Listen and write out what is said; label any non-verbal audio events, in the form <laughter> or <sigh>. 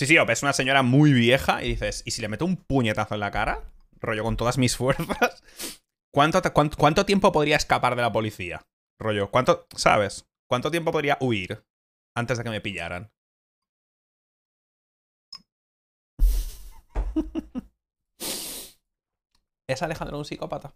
Sí, sí, es una señora muy vieja y dices, ¿y si le meto un puñetazo en la cara? Rollo con todas mis <laughs> fuerzas. ¿Cuánto, cuánto, cuánto tiempo podría escapar de la policía? Rollo, ¿cuánto, sabes? ¿Cuánto tiempo podría huir antes de que me pillaran? <laughs> ¿Es Alejandro un psicópata?